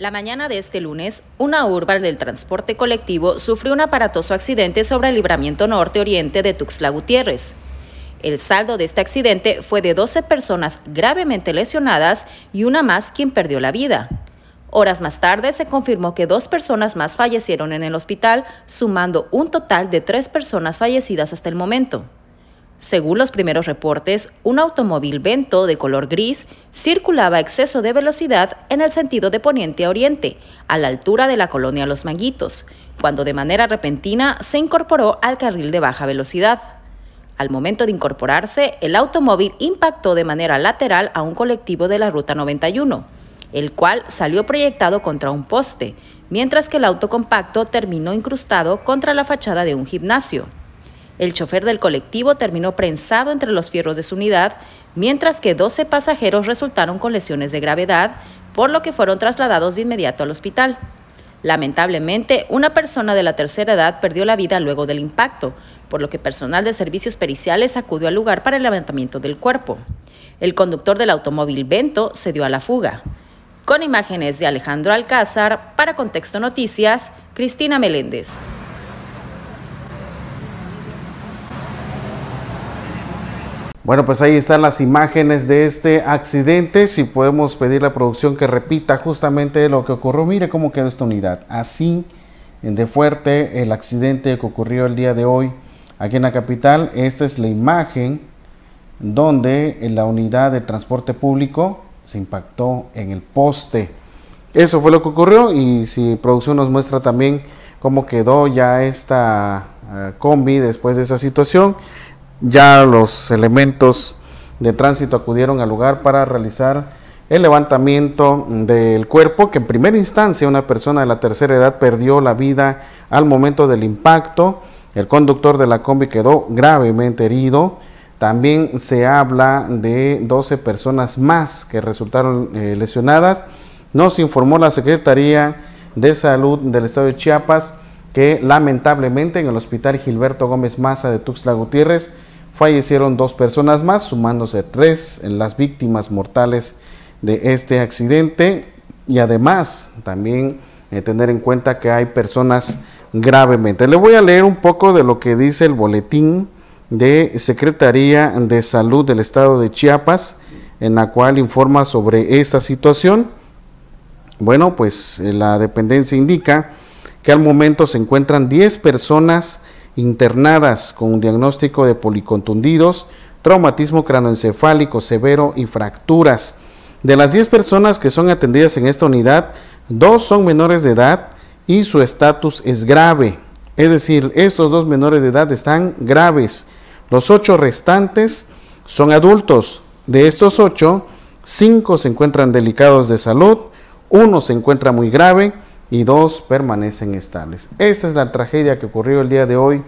La mañana de este lunes, una urba del transporte colectivo sufrió un aparatoso accidente sobre el libramiento norte-oriente de Tuxtla Gutiérrez. El saldo de este accidente fue de 12 personas gravemente lesionadas y una más quien perdió la vida. Horas más tarde se confirmó que dos personas más fallecieron en el hospital, sumando un total de tres personas fallecidas hasta el momento. Según los primeros reportes, un automóvil Vento de color gris circulaba a exceso de velocidad en el sentido de poniente a oriente, a la altura de la colonia Los Manguitos, cuando de manera repentina se incorporó al carril de baja velocidad. Al momento de incorporarse, el automóvil impactó de manera lateral a un colectivo de la Ruta 91, el cual salió proyectado contra un poste, mientras que el auto compacto terminó incrustado contra la fachada de un gimnasio. El chofer del colectivo terminó prensado entre los fierros de su unidad, mientras que 12 pasajeros resultaron con lesiones de gravedad, por lo que fueron trasladados de inmediato al hospital. Lamentablemente, una persona de la tercera edad perdió la vida luego del impacto, por lo que personal de servicios periciales acudió al lugar para el levantamiento del cuerpo. El conductor del automóvil Bento se dio a la fuga. Con imágenes de Alejandro Alcázar, para Contexto Noticias, Cristina Meléndez. Bueno, pues ahí están las imágenes de este accidente. Si podemos pedir a la producción que repita justamente lo que ocurrió. Mire cómo quedó esta unidad. Así de fuerte el accidente que ocurrió el día de hoy aquí en la capital. Esta es la imagen donde la unidad de transporte público se impactó en el poste. Eso fue lo que ocurrió y si producción nos muestra también cómo quedó ya esta eh, combi después de esa situación. Ya los elementos de tránsito acudieron al lugar para realizar el levantamiento del cuerpo, que en primera instancia una persona de la tercera edad perdió la vida al momento del impacto. El conductor de la combi quedó gravemente herido. También se habla de 12 personas más que resultaron eh, lesionadas. Nos informó la Secretaría de Salud del Estado de Chiapas que lamentablemente en el Hospital Gilberto Gómez Maza de Tuxtla Gutiérrez fallecieron dos personas más, sumándose tres en las víctimas mortales de este accidente. Y además, también eh, tener en cuenta que hay personas gravemente. Le voy a leer un poco de lo que dice el boletín de Secretaría de Salud del Estado de Chiapas, en la cual informa sobre esta situación. Bueno, pues eh, la dependencia indica que al momento se encuentran 10 personas internadas con un diagnóstico de policontundidos, traumatismo cranoencefálico severo y fracturas. De las 10 personas que son atendidas en esta unidad, dos son menores de edad y su estatus es grave. Es decir, estos dos menores de edad están graves. Los ocho restantes son adultos. De estos 8 5 se encuentran delicados de salud, uno se encuentra muy grave y dos permanecen estables. Esta es la tragedia que ocurrió el día de hoy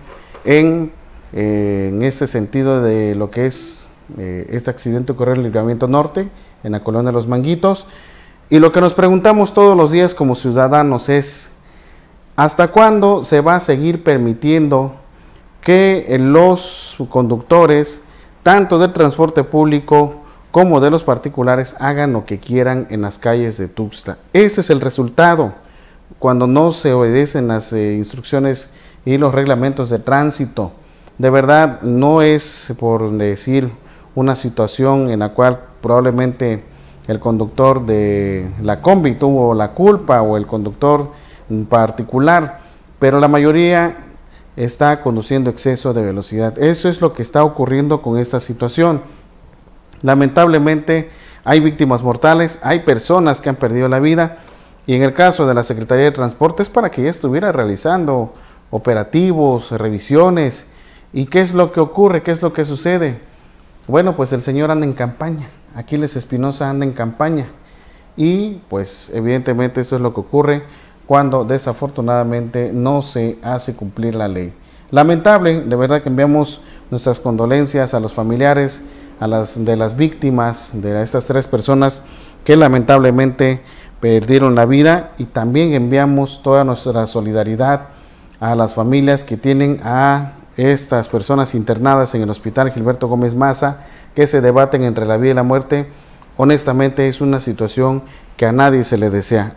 en, eh, en este sentido de lo que es eh, este accidente ocurrió en el Ligamiento norte, en la colonia de los Manguitos. Y lo que nos preguntamos todos los días como ciudadanos es, ¿hasta cuándo se va a seguir permitiendo que los conductores, tanto del transporte público como de los particulares, hagan lo que quieran en las calles de Tuxtla? Ese es el resultado cuando no se obedecen las eh, instrucciones y los reglamentos de tránsito. De verdad, no es por decir una situación en la cual probablemente el conductor de la combi tuvo la culpa o el conductor en particular, pero la mayoría está conduciendo exceso de velocidad. Eso es lo que está ocurriendo con esta situación. Lamentablemente hay víctimas mortales, hay personas que han perdido la vida y en el caso de la Secretaría de Transportes, para que ya estuviera realizando operativos, revisiones. ¿Y qué es lo que ocurre? ¿Qué es lo que sucede? Bueno, pues el señor anda en campaña. Aquiles Espinosa anda en campaña. Y pues evidentemente esto es lo que ocurre cuando desafortunadamente no se hace cumplir la ley. Lamentable, de verdad que enviamos nuestras condolencias a los familiares, a las de las víctimas, de estas tres personas que lamentablemente perdieron la vida y también enviamos toda nuestra solidaridad a las familias que tienen a estas personas internadas en el hospital Gilberto Gómez Maza que se debaten entre la vida y la muerte. Honestamente es una situación que a nadie se le desea.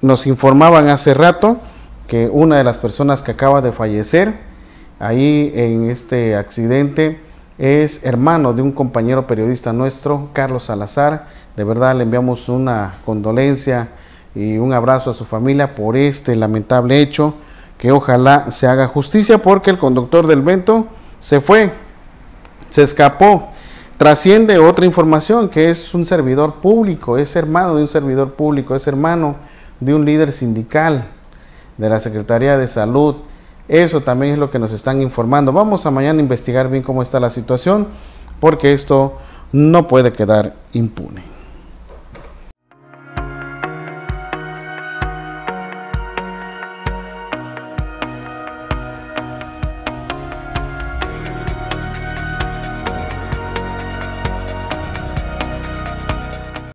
Nos informaban hace rato que una de las personas que acaba de fallecer ahí en este accidente es hermano de un compañero periodista nuestro, Carlos Salazar, de verdad le enviamos una condolencia y un abrazo a su familia por este lamentable hecho. Que ojalá se haga justicia porque el conductor del vento se fue, se escapó. Trasciende otra información que es un servidor público, es hermano de un servidor público, es hermano de un líder sindical de la Secretaría de Salud. Eso también es lo que nos están informando. Vamos a mañana a investigar bien cómo está la situación porque esto no puede quedar impune.